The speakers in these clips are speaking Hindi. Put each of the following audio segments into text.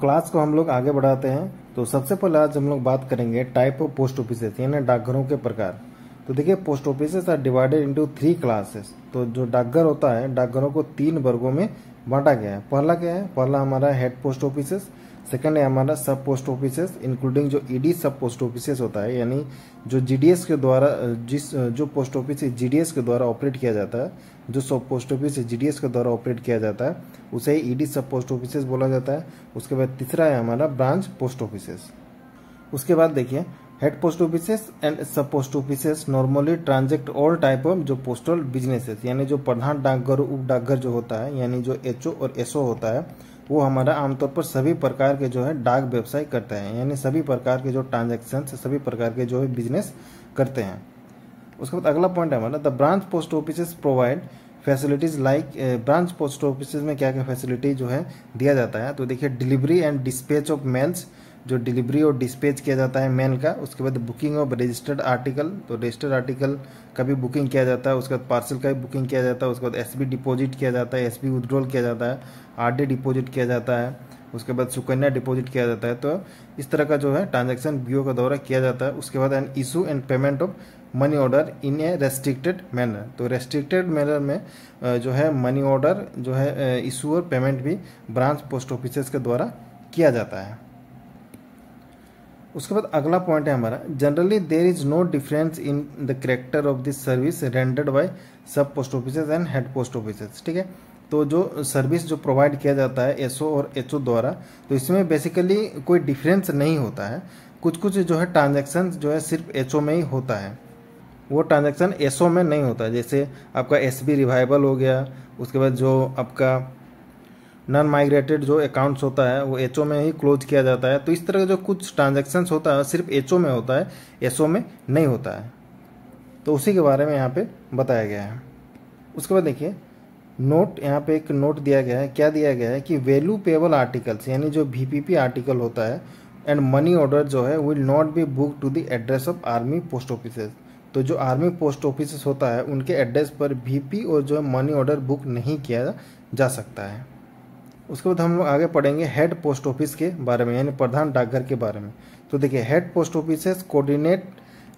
क्लास तो को हम लोग आगे बढ़ाते हैं तो सबसे पहले आज हम लोग बात करेंगे टाइप ऑफ पोस्ट ऑफिसेस यानी डाकघरों के प्रकार तो देखिए post offices are divided into three classes तो जो डाकघर होता है डाकघरों को तीन वर्गों में बांटा गया है पहला क्या है पहला हमारा हेड पोस्ट ऑफिसेस सेकंड है हमारा सब पोस्ट ऑफिसेस इंक्लूडिंग जो ईडी सब पोस्ट ऑफिसेस होता है यानी जो जीडीएस के द्वारा जिस जो पोस्ट ऑफिस जीडीएस के द्वारा ऑपरेट किया जाता है जो सब पोस्ट ऑफिस जीडीएस के द्वारा ऑपरेट किया जाता है उसे ईडी सब पोस्ट ऑफिसेस बोला जाता है उसके बाद तीसरा है हमारा ब्रांच पोस्ट ऑफिसेस उसके बाद देखिए head post offices and sub post offices normally transact all type of जो पोस्टल बिजनेसेस यानी जो प्रधान डाकघर उप डाकघर जो होता है यानी जो एचओ और एसओ होता है वो हमारा आमतौर पर सभी प्रकार के जो है डाक व्यवसाय करते हैं यानी सभी प्रकार के जो ट्रांजेक्शन सभी प्रकार के जो है बिजनेस करते हैं उसके बाद अगला पॉइंट है हमारा the branch post office provide facilities like branch post office में क्या क्या फैसिलिटी जो है दिया जाता है तो देखिए delivery and dispatch of mails जो डिलीवरी और डिस्पैच किया जाता है मेल का उसके बाद बुकिंग ऑफ रजिस्टर्ड आर्टिकल तो रजिस्टर्ड आर्टिकल का भी बुकिंग किया जाता है उसके बाद पार्सल का भी बुकिंग किया जाता है उसके बाद एस डिपॉजिट किया जाता है एस बी किया जाता है आर डिपॉजिट किया जाता है उसके बाद सुकन्या डिपॉजिट किया जाता है तो इस तरह का जो है ट्रांजेक्शन बी का द्वारा किया जाता है उसके बाद an issue and payment of money order in a restricted manner तो रेस्ट्रिक्टेड मैनर में जो है मनी ऑर्डर जो है इशू और पेमेंट भी ब्रांच पोस्ट ऑफिस के द्वारा किया जाता है उसके बाद अगला पॉइंट है हमारा generally there is no difference in the character of this service rendered by sub post office and head post office ठीक है तो जो सर्विस जो प्रोवाइड किया जाता है एसओ और एचओ द्वारा तो इसमें बेसिकली कोई डिफरेंस नहीं होता है कुछ कुछ जो है ट्रांजेक्शन जो है सिर्फ एच में ही होता है वो ट्रांजेक्शन एसओ में नहीं होता है जैसे आपका एस रिवाइवल हो गया उसके बाद जो आपका नॉन माइग्रेटेड जो अकाउंट्स होता है वो एच में ही क्लोज किया जाता है तो इस तरह का जो कुछ ट्रांजेक्शन्स होता है सिर्फ एच में होता है एस में नहीं होता है तो उसी के बारे में यहाँ पे बताया गया है उसके बाद देखिए नोट यहाँ पे एक नोट दिया गया है क्या दिया गया है कि वैल्यू पेबल आर्टिकल्स यानी जो वीपीपी आर्टिकल होता है एंड मनी ऑर्डर जो है will not be book to the address of army post offices तो जो आर्मी पोस्ट ऑफिस होता है उनके एड्रेस पर वीपी और जो है मनी ऑर्डर बुक नहीं किया जा सकता है उसके बाद हम लोग आगे पढ़ेंगे हेड पोस्ट ऑफिस के बारे में यानी प्रधान डाकघर के बारे में तो देखिए head post office coordinate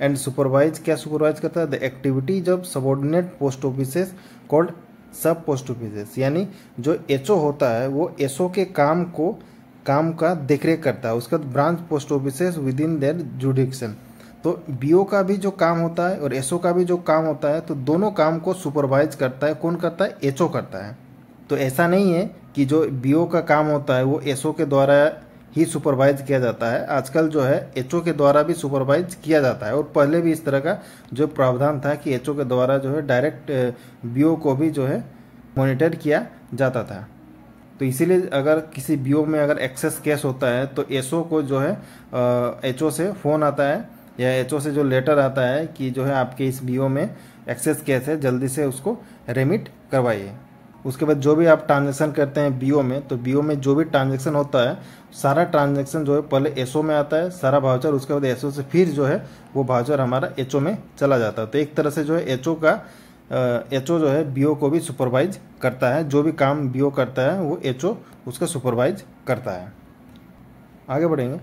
and supervise क्या सुपरवाइज करता है the activities of subordinate post office called sub post office यानी जो एचओ होता है वो एसओ के काम को काम का देखरेख करता है उसके बाद branch post office within their jurisdiction तो बीओ का भी जो काम होता है और एसओ का भी जो काम होता है तो दोनों काम को सुपरवाइज करता है कौन करता है एचओ करता है तो ऐसा नहीं है कि जो बी का काम होता है वो एस के द्वारा ही सुपरवाइज किया जाता है आजकल जो है एच के द्वारा भी सुपरवाइज किया जाता है और पहले भी इस तरह का जो प्रावधान था कि एच के द्वारा जो है डायरेक्ट बी को भी जो है मॉनिटर किया जाता था तो इसीलिए अगर किसी बी में अगर एक्सेस केस होता है तो एस को जो है एच से फ़ोन आता है या एच से जो लेटर आता है कि जो है आपके इस बी में एक्सेस केस है जल्दी से उसको रेमिट करवाइए उसके बाद जो भी आप ट्रांजेक्शन करते हैं बीओ में तो बीओ में जो भी ट्रांजेक्शन होता है सारा ट्रांजेक्शन जो है पहले एसओ में आता है सारा भाउचर उसके बाद एसओ से फिर जो है वो भाउचर हमारा एचओ में चला जाता है तो एक तरह से जो है एचओ का एच ओ जो है बी ओ को भी सुपरवाइज करता है जो भी काम बी ओ करता है वो एच ओ उसका सुपरवाइज करता है आगे बढ़ेंगे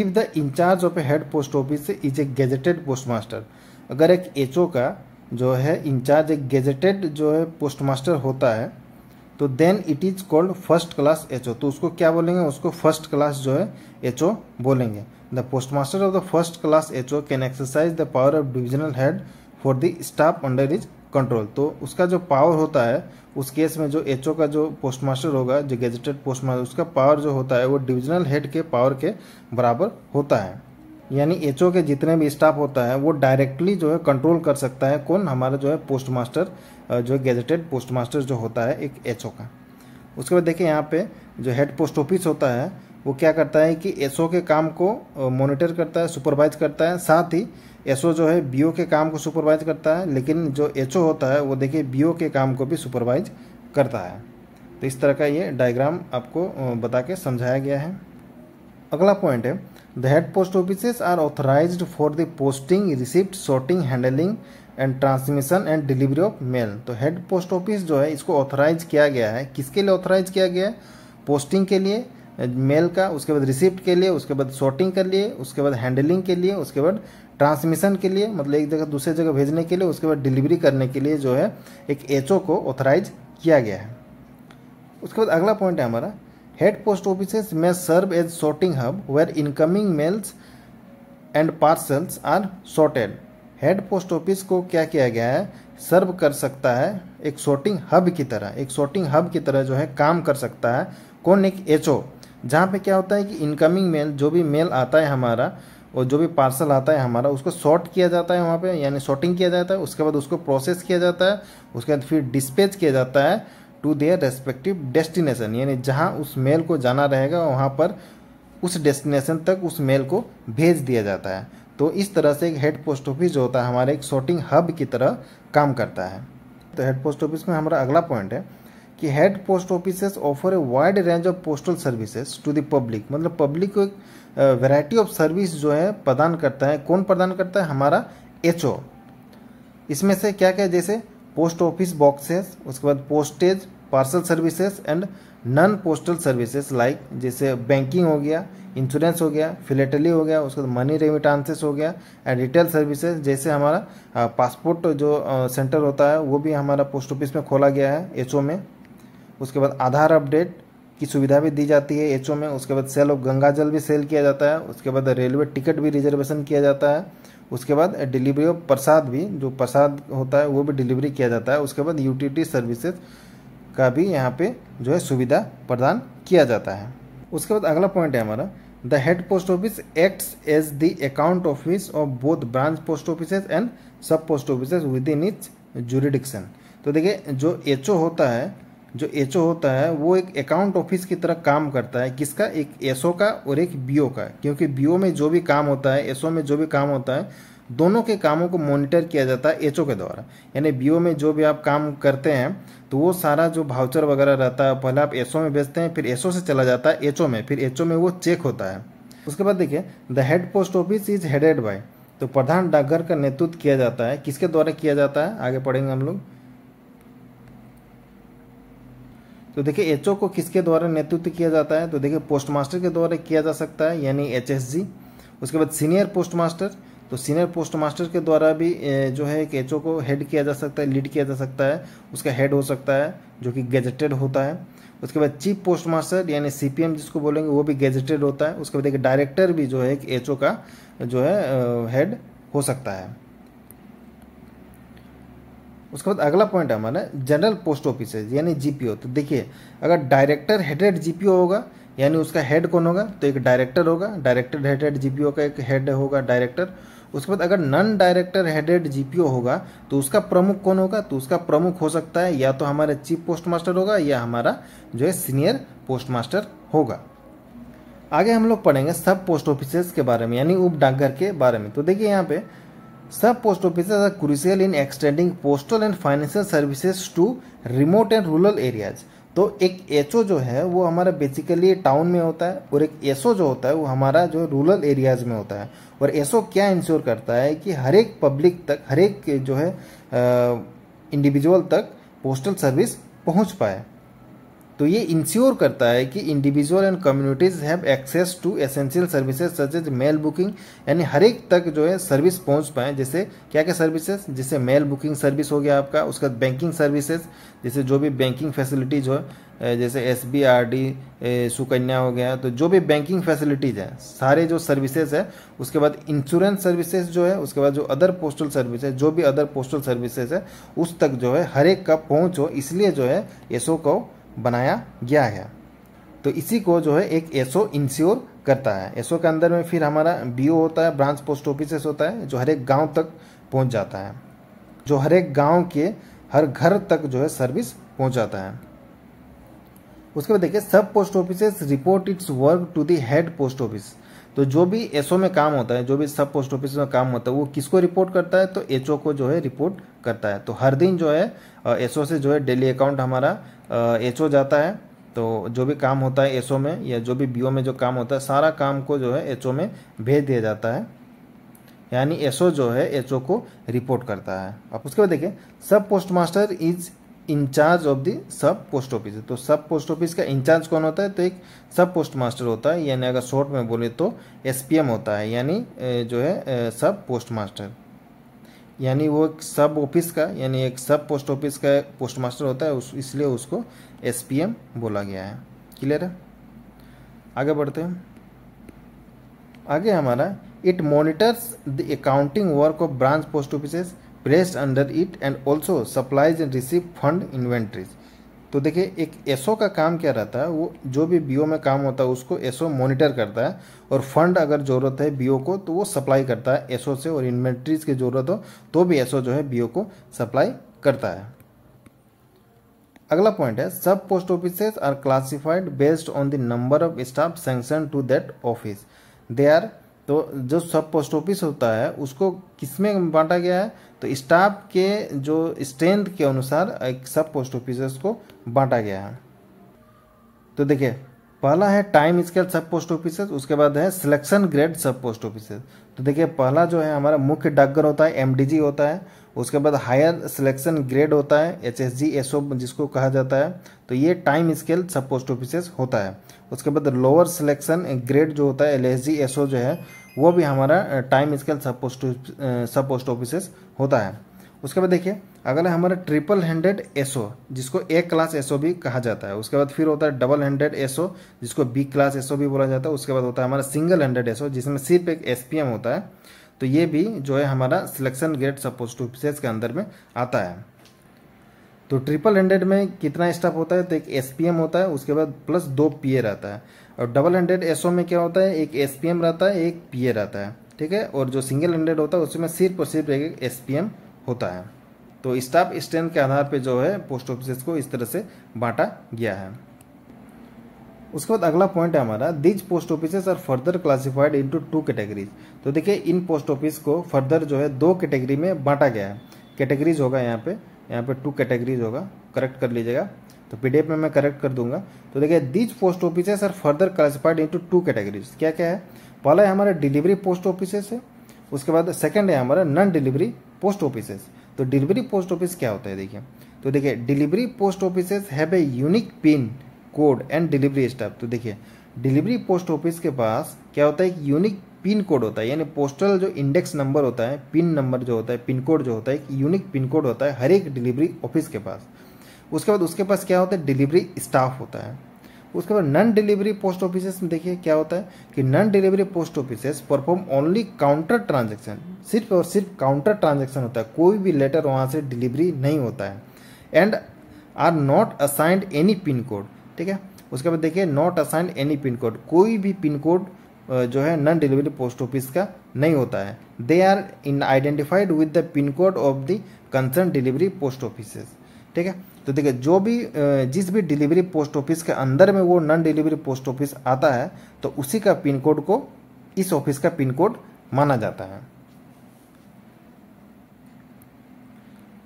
if the incharge of a head post office is a gazetted post master अगर एक एच ओ का जो है इंचार्ज एक गेजेटेड जो है पोस्ट मास्टर होता है तो then it is called first class H तो उसको क्या बोलेंगे उसको फर्स्ट क्लास जो है एच बोलेंगे the post master of the first class H can exercise the power of divisional head for the staff under his control तो उसका जो पावर होता है उस केस में जो एच का जो पोस्ट मास्टर होगा जो गेजेटेड पोस्ट मास्टर उसका पावर जो होता है वो डिविजनल हेड के पावर के बराबर होता है यानी एच के जितने भी स्टाफ होता है वो डायरेक्टली जो है कंट्रोल कर सकता है कौन हमारा जो है पोस्ट मास्टर जो गेजेटेड पोस्ट मास्टर जो होता है एक एच का उसके बाद देखिए यहाँ पे जो हेड पोस्ट ऑफिस होता है वो क्या करता है कि एसओ के काम को मॉनिटर करता है सुपरवाइज करता है साथ ही एसओ जो है बीओ के काम को सुपरवाइज करता है लेकिन जो एचओ होता है वो देखिए बीओ के काम को भी सुपरवाइज करता है तो इस तरह का ये डायग्राम आपको बता के समझाया गया है अगला पॉइंट है the head post office are authorize for the posting receipt sorting handling and transmission and delivery of mail तो हेड पोस्ट ऑफिस जो है इसको ऑथराइज किया गया है किसके लिए ऑथराइज किया गया है पोस्टिंग के लिए मेल का उसके बाद रिसिप्ट के लिए उसके बाद शॉर्टिंग के लिए उसके बाद हैंडलिंग के लिए उसके बाद ट्रांसमिशन के लिए मतलब एक जगह दूसरे जगह भेजने के लिए उसके बाद डिलीवरी करने के लिए जो है एक एच को ऑथराइज किया गया है उसके बाद अगला पॉइंट है हमारा हेड पोस्ट ऑफिस में serve as sorting hub where incoming mails and parcels are sorted head post office को क्या किया गया है सर्व कर सकता है एक शॉर्टिंग हब की तरह एक शॉर्टिंग हब की तरह जो है काम कर सकता है कौन एक एच ओ जहाँ पे क्या होता है कि इनकमिंग मेल जो भी मेल आता है हमारा और जो भी पार्सल आता है हमारा उसको सॉर्ट किया जाता है वहाँ पे यानी सॉर्टिंग किया जाता है उसके बाद उसको प्रोसेस किया जाता है उसके बाद फिर डिस्पेच किया जाता है टू देयर रेस्पेक्टिव डेस्टिनेशन यानी जहाँ उस मेल को जाना रहेगा वहाँ पर उस डेस्टिनेशन तक उस मेल को भेज दिया जाता है तो इस तरह से एक हेड पोस्ट ऑफिस जो होता है हमारे एक शॉर्टिंग हब की तरह काम करता है तो हेड पोस्ट ऑफिस में हमारा अगला पॉइंट है कि head post offices offer a wide range of postal services to the public मतलब पब्लिक को एक वेराइटी ऑफ सर्विस जो है प्रदान करता है कौन प्रदान करता है हमारा एच इसमें से क्या क्या जैसे पोस्ट ऑफिस बॉक्सेस उसके बाद postage parcel services and non postal services like जैसे बैंकिंग हो गया इंश्योरेंस हो गया फिलेटली हो गया उसके बाद मनी रेमिटांसेस हो गया एंड रिटेल सर्विसेज जैसे हमारा पासपोर्ट जो सेंटर होता है वो भी हमारा पोस्ट ऑफिस में खोला गया है एच में उसके बाद आधार अपडेट की सुविधा भी दी जाती है एच में उसके बाद सेल ऑफ गंगा जल भी सेल किया जाता है उसके बाद रेलवे टिकट भी रिजर्वेशन किया जाता है उसके बाद डिलीवरी ऑफ प्रसाद भी जो प्रसाद होता है वो भी डिलीवरी किया जाता है उसके बाद यूटिलिटी सर्विसेज का भी यहाँ पे जो है सुविधा प्रदान किया जाता है उसके बाद अगला पॉइंट है हमारा the head post office acts as the account office of both branch post office and sub post office within each jurisdiction तो देखिए जो एच होता है जो एच होता है वो एक अकाउंट ऑफिस की तरह काम करता है किसका एक एसओ का और एक बी का क्योंकि बी में जो भी काम होता है एसओ में जो भी काम होता है दोनों के कामों को मॉनिटर किया जाता है एचओ के द्वारा यानी बीओ में जो भी आप काम करते हैं तो वो सारा जो भाउचर वगैरह रहता है पहले आप एसओ में भेजते हैं फिर एसओ से चला जाता है एचओ में फिर एचओ में वो चेक होता है उसके बाद देखिए the head post office is headed by तो प्रधान डाकघर का नेतृत्व किया जाता है किसके द्वारा किया जाता है आगे पढ़ेंगे हम लोग तो देखिए एचओ को किसके द्वारा नेतृत्व किया जाता है तो देखिए पोस्टमास्टर के द्वारा किया जा सकता है यानी एचएसजी उसके बाद सीनियर पोस्टमास्टर तो सीनियर पोस्ट मास्टर के द्वारा भी जो है एक एच को हेड किया जा सकता है लीड किया जा सकता है उसका हेड हो सकता है जो कि गेजेटेड होता है उसके बाद चीफ पोस्ट मास्टर यानी सी जिसको बोलेंगे वो भी गेजेटेड होता है उसके बाद एक डायरेक्टर भी जो है एक एच का जो है हेड हो सकता है उसके बाद अगला पॉइंट है हमारा जनरल पोस्ट ऑफिस यानी जीपीओ तो देखिए अगर डायरेक्टर हेडेड जीपीओ होगा यानी उसका हेड कौन होगा तो एक डायरेक्टर होगा डायरेक्टर हेडेड जीपीओ का एक हेड होगा डायरेक्टर उसके बाद अगर नॉन डायरेक्टर हेडेड जीपीओ होगा तो उसका प्रमुख कौन होगा तो उसका प्रमुख हो सकता है या तो हमारे चीफ पोस्ट मास्टर होगा या हमारा जो है सीनियर पोस्ट मास्टर होगा आगे हम लोग पढ़ेंगे सब पोस्ट ऑफिसर्स के बारे में यानी उप डाकघर के बारे में तो देखिए यहाँ पे sub post office are in extending postal and financial services to remote and rural areas तो एक एच जो है वो हमारा बेसिकली टाउन में होता है और एक एस जो होता है वो हमारा जो रूरल एरियाज में होता है और एस क्या इंश्योर करता है कि हर एक पब्लिक तक हर एक जो है इंडिविजुअल तक पोस्टल सर्विस पहुंच पाए तो ये इंश्योर करता है कि individual and communities have access to essential services such as mail booking यानी हर एक तक जो है सर्विस पहुंच पाए जैसे क्या क्या सर्विसेज जैसे मेल बुकिंग सर्विस हो गया आपका उसके बाद बैंकिंग सर्विसेज जैसे जो भी बैंकिंग फैसिलिटीज़ हो जैसे S B R D Sukanya हो गया तो जो भी बैंकिंग फैसिलिटीज़ है सारे जो सर्विसेज है उसके बाद इंश्योरेंस सर्विसेज जो है उसके बाद जो अदर पोस्टल है जो भी अदर पोस्टल सर्विसेज है उस तक जो है हर एक का पहुँच हो इसलिए जो है एसओ को बनाया गया है तो इसी को जो है एक एसओ इंश्योर करता है एसओ के अंदर में फिर हमारा बीओ होता है ब्रांच पोस्ट ऑफिसेस होता है जो हर एक गाँव तक पहुँच जाता है जो हर एक गाँव के हर घर तक जो है सर्विस पहुंचाता है उसके बाद देखिए sub post office report its work to the head post office तो जो भी एसओ में काम होता है जो भी सब पोस्ट ऑफिस में काम होता है वो किसको रिपोर्ट करता है तो एचओ को जो है रिपोर्ट करता है तो हर दिन जो है एसओ से जो है डेली अकाउंट हमारा एचओ जाता है तो जो भी काम होता है एसओ में या जो भी बीओ में जो काम होता है सारा काम को जो है एचओ में भेज दिया जाता है यानी एसओ जो है एचओ को रिपोर्ट करता है अब उसके बाद देखिए sub post master is incharge of the sub post office तो सब पोस्ट ऑफिस का इंचार्ज कौन होता है तो एक सब पोस्ट मास्टर होता है यानी अगर शॉर्ट में बोले तो एसपीएम होता है यानी जो है सब पोस्ट मास्टर यानी वो एक सब ऑफिस का यानी एक सब पोस्ट ऑफिस का पोस्ट मास्टर होता है उस इसलिए उसको एसपीएम बोला गया है क्लियर है आगे बढ़ते हैं आगे हमारा it monitors the accounting work of branch post offices rest under it and also supplies and receive fund inventories तो देखिए एक एसओ का काम क्या रहता है वो जो भी बीओ में काम होता है उसको एसओ मॉनिटर करता है और फंड अगर ज़रूरत है बीओ को तो वो सप्लाई करता है एसओ से और इन्वेंट्रीज की ज़रूरत हो तो भी एसओ जो है बीओ को सप्लाई करता है अगला पॉइंट है sub post office are classified based on the number of staff sanction to that office they are तो जो सब पोस्ट ऑफिस होता है उसको किसमें बांटा गया है तो स्टाफ के जो स्ट्रेंथ के अनुसार एक सब पोस्ट ऑफिसर्स को बांटा गया है तो देखिए पहला है time scale sub post officers उसके बाद है selection grade sub post officers तो देखिए पहला जो है हमारा मुख्य डाकघर होता है एमडीजी होता है उसके बाद हायर सिलेक्शन ग्रेड होता है H S G S O जिसको कहा जाता है तो ये time scale sub post officers होता है उसके बाद लोअर सिलेक्शन ग्रेड जो होता है L S G S O जो है वो भी हमारा time scale sub post sub post offices होता है उसके बाद देखिए अगला हमारा ट्रिपल हैंडेड एसओ जिसको ए क्लास एसओ भी कहा जाता है उसके बाद फिर होता है डबल हैंडेड एसओ जिसको बी क्लास एसओ भी बोला जाता है उसके बाद होता है हमारा सिंगल हैंडेड एसओ जिसमें सिर्फ एक एसपीएम होता है तो ये भी जो है हमारा selection grade sub post office के अंदर में आता है तो ट्रिपल हैंडेड में कितना स्टाफ होता है तो एक एसपीएम होता है उसके बाद प्लस दो पीए रहता है और डबल हंड्रेड एसओ में क्या होता है एक एसपीएम रहता है एक पीए रहता है ठीक है और जो सिंगल हंड्रेड होता है उसमें सिर्फ और सिर्फ एक एसपीएम होता है तो स्टाफ स्ट्रेंथ के आधार पर जो है पोस्ट ऑफिस को इस तरह से बांटा गया है उसके बाद अगला पॉइंट है हमारा these post office are further classified into two categories तो देखिए इन पोस्ट ऑफिस को फर्दर जो है दो कैटेगरी में बांटा गया है कैटेगरीज होगा यहाँ पे यहाँ पे टू कैटेगरीज होगा करेक्ट कर लीजिएगा तो पीडीएफ में मैं करेक्ट कर दूंगा तो देखिए these post offices are further classified into two categories क्या क्या है पहला है हमारा डिलीवरी पोस्ट ऑफिसेस है उसके बाद सेकंड है हमारा नॉन डिलीवरी पोस्ट ऑफिसेस तो डिलीवरी पोस्ट ऑफिस क्या होता है देखिए तो देखिए delivery post offices have a unique pin code and delivery staff तो देखिए डिलीवरी पोस्ट ऑफिस के पास क्या होता है एक यूनिक पिन कोड होता है यानी पोस्टल जो इंडेक्स नंबर होता है पिन नंबर जो होता है पिन कोड जो होता है एक यूनिक पिन कोड होता है हर एक डिलीवरी ऑफिस के पास उसके बाद उसके पास क्या होता है डिलीवरी स्टाफ होता है उसके बाद नॉन डिलीवरी पोस्ट ऑफिसेस में देखिए क्या होता है कि non delivery post offices perform only counter transaction सिर्फ और सिर्फ काउंटर ट्रांजेक्शन होता है कोई भी लेटर वहाँ से डिलीवरी नहीं होता है and are not assigned any pin code ठीक है उसके बाद देखिए not assigned any pin code कोई भी पिन कोड जो है नॉन डिलीवरी पोस्ट ऑफिस का नहीं होता है they are in identified with the pin code of the concern delivery post offices ठीक है तो देखिए जो भी जिस भी डिलीवरी पोस्ट ऑफिस के अंदर में वो नॉन डिलीवरी पोस्ट ऑफिस आता है तो उसी का पिन कोड को इस ऑफिस का पिन कोड माना जाता है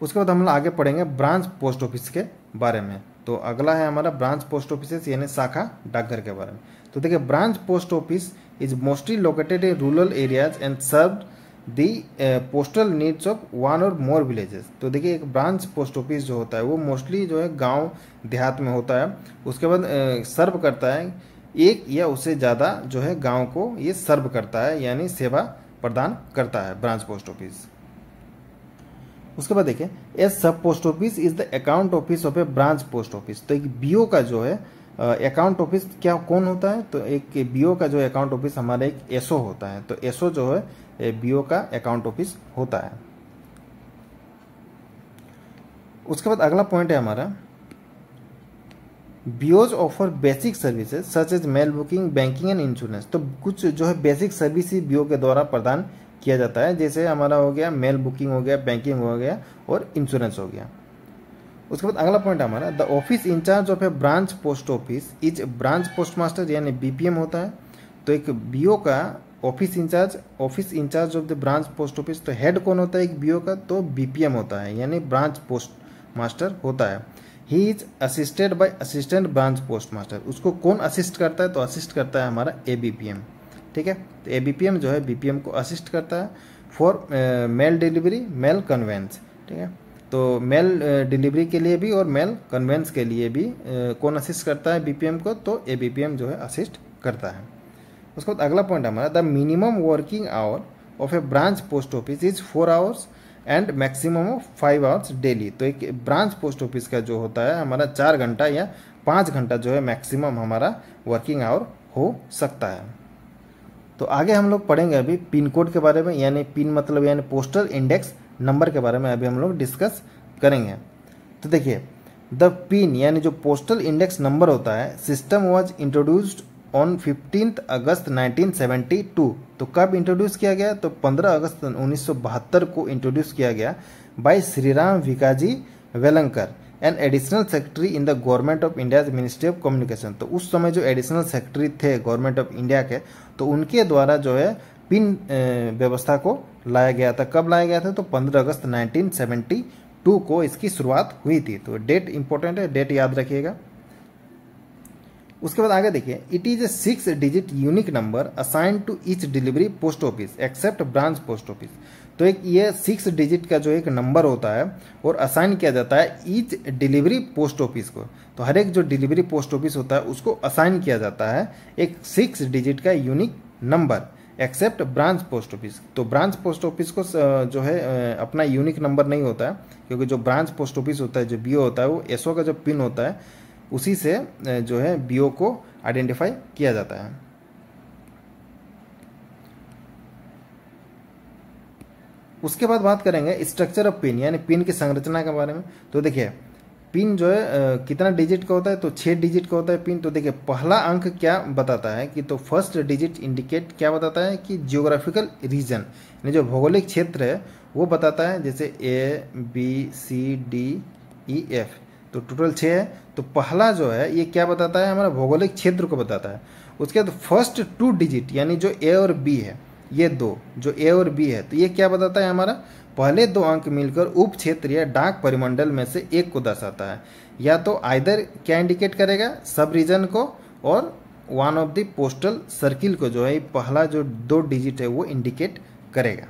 उसके बाद हम लोग आगे पढ़ेंगे ब्रांच पोस्ट ऑफिस के बारे में तो अगला है हमारा ब्रांच पोस्ट ऑफिस यानी शाखा डाकघर के बारे में तो देखिए branch post office is mostly located in rural areas and served the postal needs of one or more villages तो देखिए एक ब्रांच पोस्ट ऑफिस जो होता है वो मोस्टली जो है गांव देहात में होता है उसके बाद सर्व uh, करता है एक या उससे ज़्यादा जो है गांव को ये सर्व करता है यानी सेवा प्रदान करता है ब्रांच पोस्ट ऑफिस उसके बाद देखिए a sub post office is the account office of a branch post office तो एक बीओ का जो है अकाउंट uh, ऑफिस क्या कौन होता है तो एक बीओ का जो अकाउंट ऑफिस हमारा एक एसओ होता है तो एसओ जो है बीओ का अकाउंट ऑफिस होता है उसके बाद अगला पॉइंट है हमारा BOs offer basic services such as mail booking banking and insurance तो कुछ जो है बेसिक सर्विस ही बीओ के द्वारा प्रदान किया जाता है जैसे हमारा हो गया मेल बुकिंग हो गया बैंकिंग हो गया और इंश्योरेंस हो गया उसके बाद अगला पॉइंट हमारा the office incharge of a branch post office is branch post master यानी बीपीएम होता है तो एक बीओ का office incharge office incharge of the branch post office तो हेड कौन होता है एक बीओ का तो बीपीएम होता है यानी ब्रांच पोस्ट मास्टर होता है he is assisted by assistant branch post master उसको कौन असिस्ट करता है तो असिस्ट करता है हमारा ए ठीक है तो ए जो है बी को असिस्ट करता है for mail delivery mail conveyance ठीक है तो मेल डिलीवरी के लिए भी और मेल कन्वेंस के लिए भी कौन असिस्ट करता है बीपीएम को तो ए जो है असिस्ट करता है उसके बाद अगला पॉइंट हमारा the minimum working hour of a branch post office is four hours and maximum of five hours daily तो एक ब्रांच पोस्ट ऑफिस का जो होता है हमारा चार घंटा या पाँच घंटा जो है मैक्सिमम हमारा वर्किंग आवर हो सकता है तो आगे हम लोग पढ़ेंगे अभी पिन कोड के बारे में यानी पिन मतलब यानी पोस्टल इंडेक्स नंबर के बारे में अभी हम लोग डिस्कस करेंगे तो देखिए द पिन यानी जो पोस्टल इंडेक्स नंबर होता है system was introduced on fifteen August 1972 तो कब इंट्रोड्यूस किया गया तो 15 अगस्त 1972 को इंट्रोड्यूस किया गया by Shriram Vikaji Velankar and additional secretary in the government of India ministry of communication तो उस समय जो एडिशनल सेक्रेटरी थे गवर्नमेंट ऑफ इंडिया के तो उनके द्वारा जो है पिन व्यवस्था को लाया गया था कब लाया गया था तो 15 अगस्त 1972 को इसकी शुरुआत हुई थी तो डेट इंपॉर्टेंट है डेट याद रखिएगा उसके बाद आगे देखिए it is a six digit unique number assign to each delivery post office except branch post office तो एक ये सिक्स डिजिट का जो एक नंबर होता है और असाइन किया जाता है ईच डिलीवरी पोस्ट ऑफिस को तो हर एक जो डिलीवरी पोस्ट ऑफिस होता है उसको असाइन किया जाता है एक सिक्स डिजिट का unique number except branch post office तो ब्रांच पोस्ट ऑफिस को जो है अपना यूनिक नंबर नहीं होता है क्योंकि जो ब्रांच पोस्ट ऑफिस होता है जो बी होता है वो एसओ का जो पिन होता है उसी से जो है बीओ को आइडेंटिफाई किया जाता है उसके बाद बात करेंगे स्ट्रक्चर ऑफ पिन यानी पिन की संरचना के बारे में तो देखिए पिन जो है कितना डिजिट का होता है तो छः डिजिट का होता है पिन तो देखिए पहला अंक क्या बताता है कि तो फर्स्ट डिजिट इंडिकेट क्या बताता है कि जियोग्राफिकल रीजन यानी जो भौगोलिक क्षेत्र है वो बताता है जैसे A B C D E F तो टोटल छः है तो पहला जो है ये क्या बताता है हमारा भौगोलिक क्षेत्र को बताता है उसके बाद फर्स्ट टू डिजिट यानी जो ए और बी है ये दो जो ए और बी है तो ये क्या बताता है हमारा पहले दो अंक मिलकर उप क्षेत्र या डाक परिमंडल में से एक को दर्शाता है या तो आइदर क्या इंडिकेट करेगा सब रीजन को और one of the postal circle को जो है पहला जो दो डिजिट है वो इंडिकेट करेगा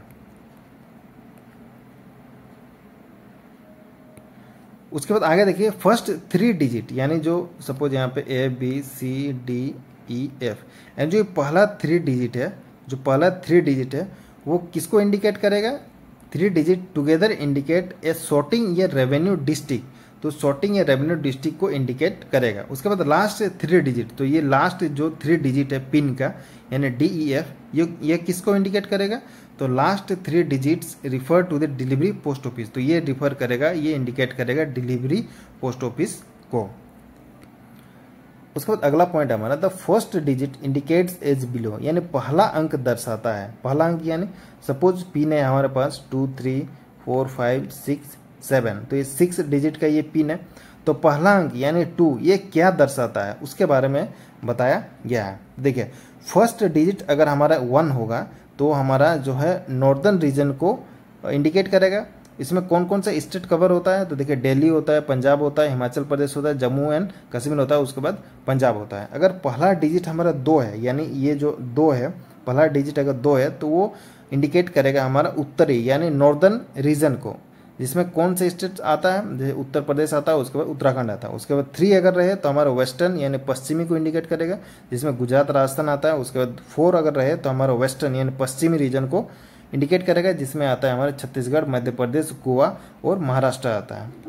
उसके बाद आगे देखिए फर्स्ट थ्री डिजिट यानी जो सपोज यहाँ पे A B C D E F यानी जो पहला थ्री डिजिट है जो पहला थ्री डिजिट है वो किसको इंडिकेट करेगा three digit together indicate a sorting या रेवेन्यू डिस्ट्रिक्ट तो शॉर्टिंग या रेवेन्यू डिस्ट्रिक्ट को इंडिकेट करेगा उसके बाद लास्ट थ्री डिजिट तो ये लास्ट जो थ्री डिजिट है पिन का यानी डी ई एफ ये ये किसको इंडिकेट करेगा तो last three digits refer to the delivery post office तो ये रिफर करेगा ये इंडिकेट करेगा डिलीवरी पोस्ट ऑफिस को उसके बाद अगला पॉइंट हमारा the first digit indicates as below यानी पहला अंक दर्शाता है पहला अंक यानी सपोज पिन है हमारे पास two three four five six seven तो ये सिक्स डिजिट का ये पिन है तो पहला अंक यानी टू ये क्या दर्शाता है उसके बारे में बताया गया है देखिए फर्स्ट डिजिट अगर हमारा वन होगा तो हमारा जो है नॉर्दर्न रीजन को इंडिकेट करेगा इसमें कौन कौन सा स्टेट कवर होता है तो देखिए दिल्ली होता है पंजाब होता है हिमाचल प्रदेश होता है जम्मू एंड कश्मीर होता है उसके बाद पंजाब होता है अगर पहला डिजिट हमारा दो है यानी ये जो दो है पहला डिजिट अगर दो है तो वो इंडिकेट करेगा हमारा उत्तरी यानी नॉर्दर्न रीजन को जिसमें कौन से स्टेट आता है जैसे उत्तर प्रदेश आता है उसके बाद उत्तराखंड आता है उसके बाद थ्री अगर रहे तो हमारा वेस्टर्न यानी पश्चिमी को इंडिकेट करेगा जिसमें गुजरात राजस्थान आता है उसके बाद फोर अगर रहे तो हमारा वेस्टर्न यानी पश्चिमी रीजन को इंडिकेट करेगा जिसमें आता है हमारा छत्तीसगढ़ मध्य प्रदेश गोवा और महाराष्ट्र आता है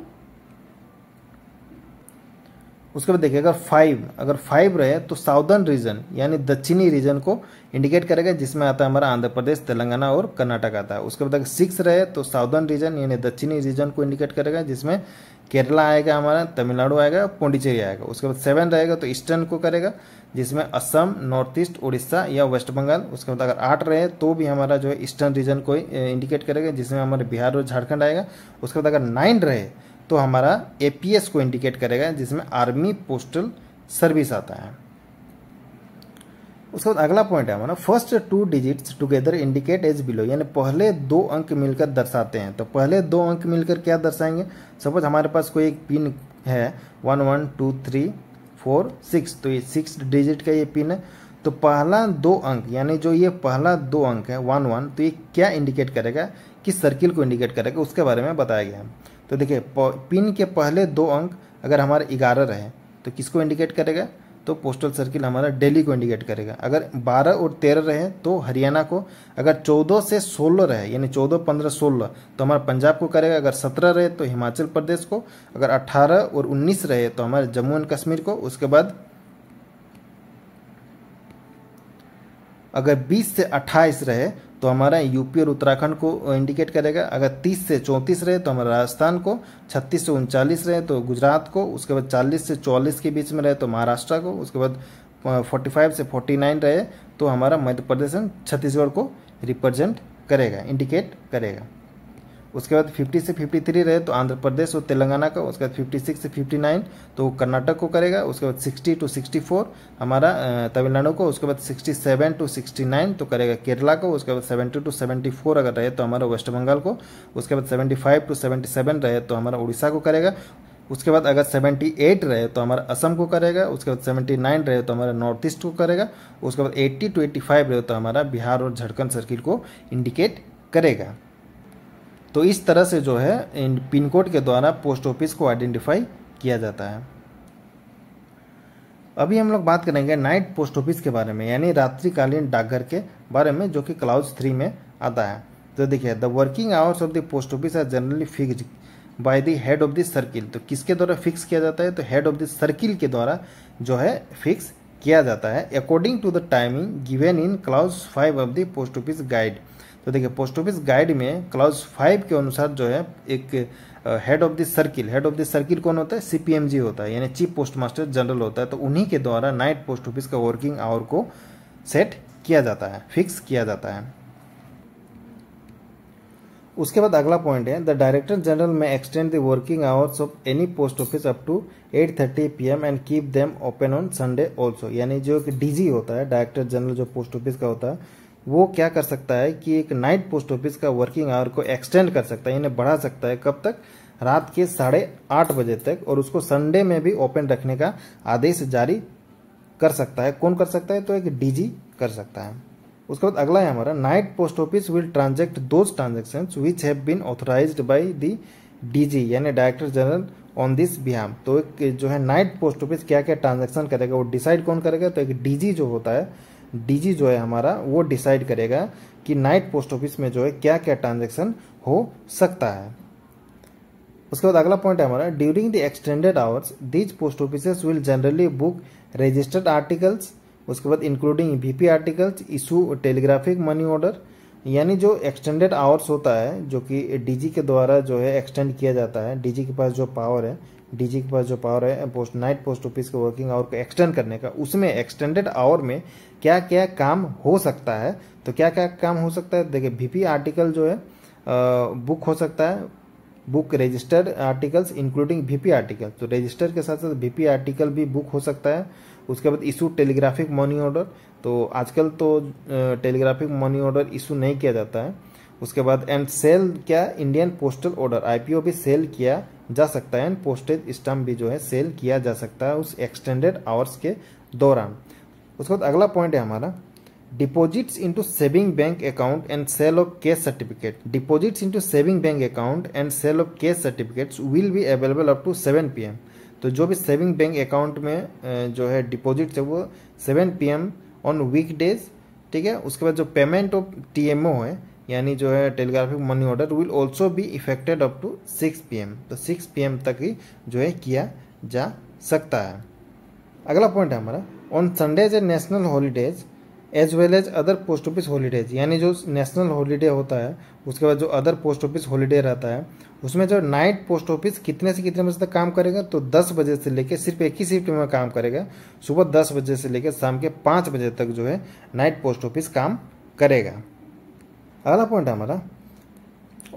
उसके बाद देखिए अगर फाइव अगर फाइव रहे तो साउदर्न रीजन यानी दक्षिणी रीजन को इंडिकेट करेगा जिसमें आता है हमारा आंध्र प्रदेश तेलंगाना और कर्नाटक आता है उसके बाद अगर सिक्स रहे तो साउदर्न रीजन यानी दक्षिणी रीजन को इंडिकेट करेगा जिसमें केरला आएगा हमारा तमिलनाडु आएगा पौंडीचेरी आएगा उसके बाद सेवन रहेगा तो ईस्टर्न को करेगा जिसमें असम नॉर्थ ईस्ट उड़ीसा या वेस्ट बंगाल उसके बाद अगर आठ रहे तो भी हमारा जो है ईस्टर्न रीजन को इंडिकेट करेगा जिसमें हमारे बिहार और झारखंड आएगा उसके बाद अगर नाइन रहे तो हमारा ए को इंडिकेट करेगा जिसमें आर्मी पोस्टल सर्विस आता है उसके बाद अगला पॉइंट है हमारा first two digits together indicate as below यानी पहले दो अंक मिलकर दर्शाते हैं तो पहले दो अंक मिलकर क्या दर्शाएंगे सपोज हमारे पास कोई एक पिन है one one two three four six तो ये सिक्स डिजिट का ये पिन है तो पहला दो अंक यानी जो ये पहला दो अंक है वन वन तो ये क्या इंडिकेट करेगा किस सर्किल को इंडिकेट करेगा उसके बारे में बताया गया है तो देखिए पिन के पहले दो अंक अगर हमारे ग्यारह रहे तो किसको इंडिकेट करेगा तो पोस्टल सर्किल हमारा दिल्ली को इंडिकेट करेगा अगर 12 और 13 रहे तो हरियाणा को अगर 14 से 16 रहे यानी 14, 15, 16 तो हमारा पंजाब को करेगा अगर 17 रहे तो हिमाचल प्रदेश को अगर 18 और 19 रहे तो हमारे जम्मू एंड कश्मीर को उसके बाद अगर 20 से 28 रहे तो हमारा यूपी और उत्तराखंड को इंडिकेट करेगा अगर 30 से 34 रहे तो हमारा राजस्थान को 36 से उनचालीस रहे तो गुजरात को उसके बाद 40 से 44 के बीच में रहे तो महाराष्ट्र को उसके बाद 45 से 49 रहे तो हमारा मध्य प्रदेश छत्तीसगढ़ को रिप्रेजेंट करेगा इंडिकेट करेगा उसके बाद 50 से 53 रहे तो आंध्र प्रदेश और तेलंगाना का उसके बाद 56 से 59 तो कर्नाटक को करेगा उसके बाद 60 टू 64 हमारा तमिलनाडु को उसके बाद 67 टू 69 तो करेगा केरला को उसके बाद 70 टू 74 अगर रहे तो हमारा वेस्ट बंगाल को उसके बाद 75 टू 77 रहे तो हमारा उड़ीसा को करेगा उसके बाद अगर 78 रहे तो हमारा असम को करेगा उसके बाद 79 रहे तो हमारा नॉर्थ ईस्ट को करेगा उसके बाद 80 टू 85 रहे तो हमारा बिहार और झारखंड सर्किल को इंडिकेट करेगा तो इस तरह से जो है इन पिन कोड के द्वारा पोस्ट ऑफिस को आइडेंटिफाई किया जाता है अभी हम लोग बात करेंगे नाइट पोस्ट ऑफिस के बारे में यानी रात्रिकालीन डाकघर के बारे में जो कि क्लाउज थ्री में आता है तो देखिए the working hours of the post office are generally fix by the head of the circle तो किसके द्वारा फिक्स किया जाता है तो हेड ऑफ द सर्किल के द्वारा जो है फिक्स किया जाता है according to the timing given in clause five of the post office guide तो देखिए पोस्ट ऑफिस गाइड में क्लाउज फाइव के अनुसार जो है एक head of the circle head of the circle कौन होता है सीपीएमजी होता है यानी चीफ पोस्ट मास्टर जनरल होता है तो उन्हीं के द्वारा नाइट पोस्ट ऑफिस का वर्किंग आवर को सेट किया जाता है फिक्स किया जाता है उसके बाद अगला पॉइंट है the director general may extend the working hours of any post office up to 8:30 thirty P M and keep them open on Sunday also यानी जो एक डीजी होता है डायरेक्टर जनरल जो पोस्ट ऑफिस का होता है वो क्या कर सकता है कि एक नाइट पोस्ट ऑफिस का वर्किंग आवर को एक्सटेंड कर सकता है यानी बढ़ा सकता है कब तक रात के साढ़े आठ बजे तक और उसको संडे में भी ओपन रखने का आदेश जारी कर सकता है कौन कर सकता है तो एक डीजी कर सकता है उसके बाद अगला है हमारा night post office will transact those transaction which have been authorize by the DG यानी director general on this behalf तो एक जो है नाइट पोस्ट ऑफिस क्या क्या ट्रांजेक्शन करेगा वो डिसाइड कौन करेगा तो एक डीजी जो होता है डीजी जो है हमारा वो डिसाइड करेगा कि नाइट पोस्ट ऑफिस में जो है क्या क्या ट्रांजेक्शन हो सकता है उसके बाद अगला पॉइंट है हमारा during the extended hours these post office will generally book registered articles उसके बाद including VP articles issue telegraphic money order यानी जो एक्सटेंडेड आवर्स होता है जो कि डीजी के द्वारा जो है एक्सटेंड किया जाता है डीजी के पास जो पावर है डीजी के पास जो पावर है पोस्ट नाइट पोस्ट ऑफिस के वर्किंग आवर को एक्सटेंड करने का उसमें एक्सटेंडेड आवर में क्या क्या काम हो सकता है तो क्या क्या काम हो सकता है देखिए वीपी आर्टिकल जो है बुक हो सकता है book registered articles including VP article तो रजिस्टर के साथ साथ वीपी आर्टिकल भी बुक हो सकता है उसके बाद इशू टेलीग्राफिक मनी ऑर्डर तो आजकल तो टेलीग्राफिक मनी ऑर्डर इशू नहीं किया जाता है उसके बाद एंड सेल क्या इंडियन पोस्टल ऑर्डर आईपीओ भी सेल किया जा सकता है एंड पोस्टेज स्टम्प भी जो है सेल किया जा सकता है उस एक्सटेंडेड आवर्स के दौरान उसके बाद अगला पॉइंट है हमारा deposits into saving bank account and sale of cash certificate deposits into saving bank account and sale of cash certificates will be available up to seven P M तो जो भी सेविंग बैंक अकाउंट में जो है डिपॉजिट्स है वो seven P M on week days ठीक है उसके बाद जो payment of T M O है यानी जो है telegraphic money order will also be effected up to six P तो सिक्स पी तक ही जो है किया जा सकता है अगला पॉइंट है हमारा on Sundays and national holidays as well as other post office holidays यानी जो नेशनल हॉलीडे होता है उसके बाद जो अदर पोस्ट ऑफिस हॉलीडे रहता है उसमें जो नाइट पोस्ट ऑफिस कितने से कितने बजे तक काम करेगा तो 10 बजे से लेकर सिर्फ एक ही शिफ्ट में काम करेगा सुबह 10 बजे से लेकर शाम के 5 बजे तक जो है नाइट पोस्ट ऑफिस काम करेगा अगला पॉइंट है हमारा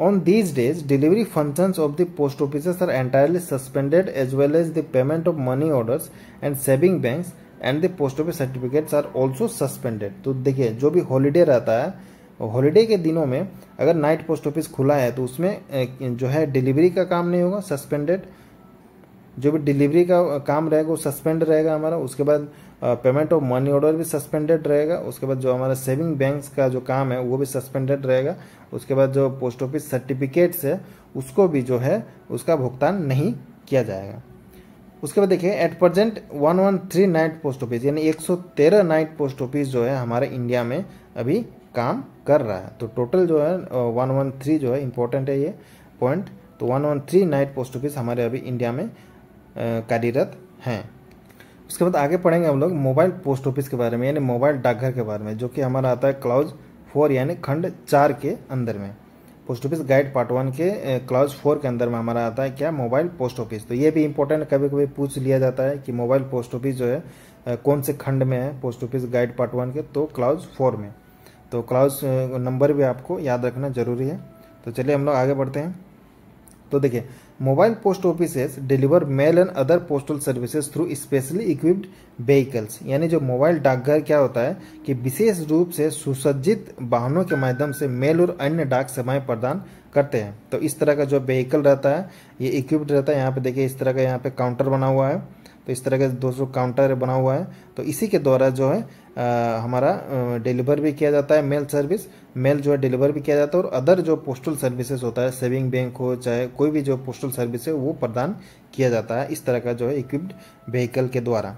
on these days delivery function of the post office are entirely suspended as well as the payment of money order and saving bank and the post office certificates are also suspended तो देखिए जो भी हॉलीडे रहता है हॉलीडे के दिनों में अगर नाइट पोस्ट ऑफिस खुला है तो उसमें जो है डिलीवरी का काम नहीं होगा सस्पेंडेड जो भी डिलीवरी का काम रहेगा वो सस्पेंड रहेगा हमारा उसके बाद पेमेंट ऑफ मनी ऑर्डर भी सस्पेंडेड रहेगा उसके बाद जो हमारा सेविंग बैंक्स का जो काम है वो भी सस्पेंडेड रहेगा उसके बाद जो पोस्ट ऑफिस सर्टिफिकेट्स है उसको भी जो है उसका भुगतान नहीं किया जाएगा उसके बाद देखिए at present one one three night post office यानी एक सौ तेरह नाइट पोस्ट ऑफिस जो है हमारे इंडिया में अभी काम कर रहा है तो टोटल जो है वन वन थ्री जो है इम्पोर्टेंट है ये पॉइंट तो one one three night post office हमारे अभी इंडिया में कार्यरत हैं उसके बाद आगे पढ़ेंगे हम लोग मोबाइल पोस्ट ऑफिस के बारे में यानी मोबाइल डाकघर के बारे में जो कि हमारा आता है क्लाउज फोर यानी खंड चार के अंदर में post office guide part one के क्लाउज फोर के अंदर में हमारा आता है क्या मोबाइल पोस्ट ऑफिस तो ये भी इंपॉर्टेंट कभी कभी पूछ लिया जाता है कि मोबाइल पोस्ट ऑफिस जो है कौन से खंड में है post office guide part one के तो क्लाउज फोर में तो क्लाउज नंबर भी आपको याद रखना जरूरी है तो चलिए हम लोग आगे बढ़ते हैं तो देखिए Mobile post offices deliver mail and other postal services through specially equipped vehicles. यानी जो मोबाइल डाकघर क्या होता है कि विशेष रूप से सुसज्जित वाहनों के माध्यम से मेल और अन्य डाक सेवाएं प्रदान करते हैं तो इस तरह का जो व्हीकल रहता है ये इक्विप्ड रहता है यहाँ पे देखिए इस तरह का यहाँ पे काउंटर बना हुआ है तो इस तरह का दोस्तों काउंटर बना हुआ है तो इसी के द्वारा जो है आ, हमारा डिलीवर भी किया जाता है मेल सर्विस मेल जो है डिलीवर भी किया जाता है और अदर जो पोस्टल सर्विसेज होता है सेविंग बैंक हो चाहे कोई भी जो पोस्टल सर्विस है वो प्रदान किया जाता है इस तरह का जो है इक्विप्ड व्हीकल के द्वारा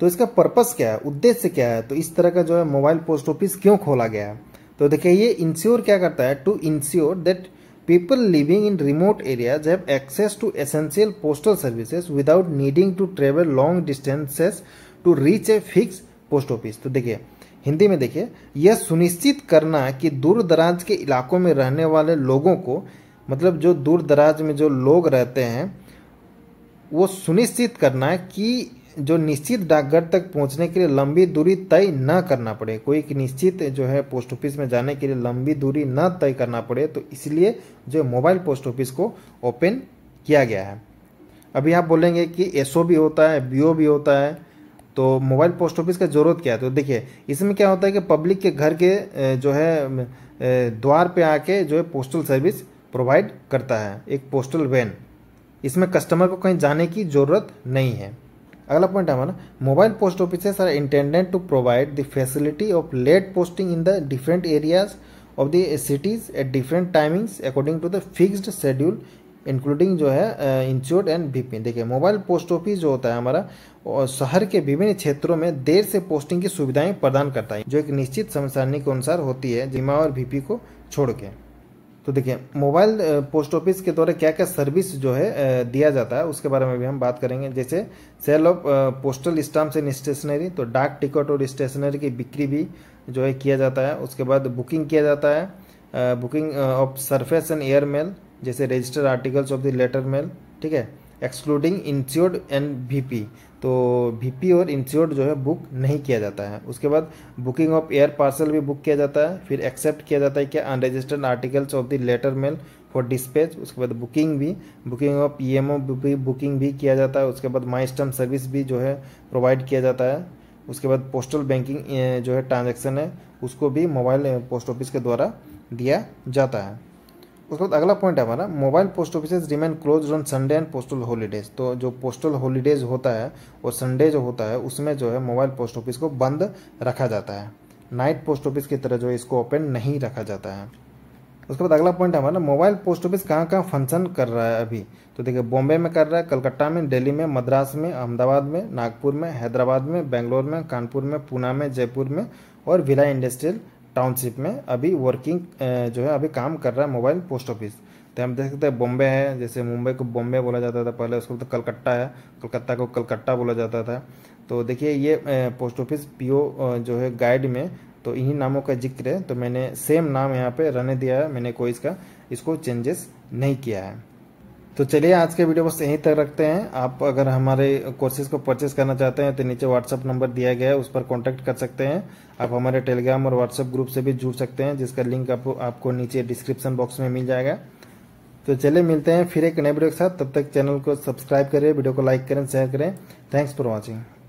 तो इसका पर्पस क्या है उद्देश्य क्या है तो इस तरह का जो है मोबाइल पोस्ट ऑफिस क्यों खोला गया है तो देखिए ये इंश्योर क्या करता है to ensure that people living in remote areas have access to essential postal services without needing to travel long distances to reach a fixed post office तो देखिए हिंदी में देखिए यह सुनिश्चित करना कि दूर दराज के इलाकों में रहने वाले लोगों को मतलब जो दूर दराज में जो लोग रहते हैं वो सुनिश्चित करना कि जो निश्चित डाकघर तक पहुंचने के लिए लंबी दूरी तय न करना पड़े कोई एक निश्चित जो है पोस्ट ऑफिस में जाने के लिए लंबी दूरी न तय करना पड़े तो इसलिए जो मोबाइल पोस्ट ऑफिस को ओपन किया गया है अभी आप बोलेंगे कि एस भी होता है बी भी होता है तो मोबाइल पोस्ट ऑफिस का ज़रूरत क्या है तो देखिए इसमें क्या होता है कि पब्लिक के घर के जो है द्वार पे आके जो है पोस्टल सर्विस प्रोवाइड करता है एक पोस्टल वैन इसमें कस्टमर को कहीं जाने की ज़रूरत नहीं है अगला पॉइंट है हमारा mobile post offices are intended to provide the facility of late posting in the different areas of the cities at different timings according to the fixed schedule including जो है इंश्योर्ड एंड वीपी देखिए मोबाइल पोस्ट ऑफिस जो होता है हमारा शहर के विभिन्न क्षेत्रों में देर से पोस्टिंग की सुविधाएं प्रदान करता है जो एक निश्चित समय सारणी के अनुसार होती है जिमा और वीपी को छोड़ के तो देखिए मोबाइल पोस्ट ऑफिस के द्वारा क्या क्या सर्विस जो है दिया जाता है उसके बारे में भी हम बात करेंगे जैसे sale of postal stamps and stationery तो डाक टिकट और स्टेशनरी की बिक्री भी जो है किया जाता है उसके बाद बुकिंग किया जाता है booking of surface and air mail जैसे registered articles of the letter mail ठीक है एक्सक्लूडिंग इंश्योर्ड एंड वीपी तो वी और इंस्योर्ड जो है बुक नहीं किया जाता है उसके बाद बुकिंग ऑफ एयर पार्सल भी बुक किया जाता है फिर एक्सेप्ट किया जाता है क्या unregistered articles of the letter mail for dispatch उसके बाद बुकिंग भी booking of E M O booking भी किया जाता है उसके बाद माई स्टम सर्विस भी जो है प्रोवाइड किया जाता है उसके बाद पोस्टल बैंकिंग जो है ट्रांजेक्शन है उसको भी मोबाइल पोस्ट ऑफिस के द्वारा दिया जाता है उसके बाद अगला पॉइंट है हमारा mobile post office remain close on Sunday and postal holidays तो जो पोस्टल हॉलीडेज होता है और संडे जो होता है उसमें जो है मोबाइल पोस्ट ऑफिस को बंद रखा जाता है नाइट पोस्ट ऑफिस की तरह जो है इसको ओपन नहीं रखा जाता है उसके बाद अगला पॉइंट हमारा मोबाइल पोस्ट ऑफिस कहाँ कहाँ फंक्शन कर रहा है अभी तो देखिए बॉम्बे में कर रहा है कलकत्ता में दिल्ली में मद्रास में अहमदाबाद में नागपुर में हैदराबाद में बेंगलोर में कानपुर में पूना में जयपुर में और विला इंडस्ट्रियल टाउनशिप में अभी वर्किंग जो है अभी काम कर रहा है मोबाइल पोस्ट ऑफिस तो हम देख सकते हैं बॉम्बे है जैसे मुंबई को बॉम्बे बोला जाता था पहले उसको तो कलकत्ता है कलकत्ता को कलकत्ता बोला जाता था तो देखिए ये पोस्ट ऑफिस पीओ जो है गाइड में तो इन्हीं नामों का जिक्र है तो मैंने सेम नाम यहाँ पे रहने दिया है मैंने कोई इसका इसको चेंजेस नहीं किया है तो चलिए आज के वीडियो बस यहीं तक रखते हैं आप अगर हमारे कोर्सेज को परचेज करना चाहते हैं तो नीचे व्हाट्सअप नंबर दिया गया है उस पर कांटेक्ट कर सकते हैं आप हमारे टेलीग्राम और व्हाट्सअप ग्रुप से भी जुड़ सकते हैं जिसका लिंक आप, आपको नीचे डिस्क्रिप्शन बॉक्स में मिल जाएगा तो चलिए मिलते हैं फिर एक नए वीडियो के साथ तब तक चैनल को सब्सक्राइब करें वीडियो को लाइक करें शेयर करें थैंक्स फॉर वॉचिंग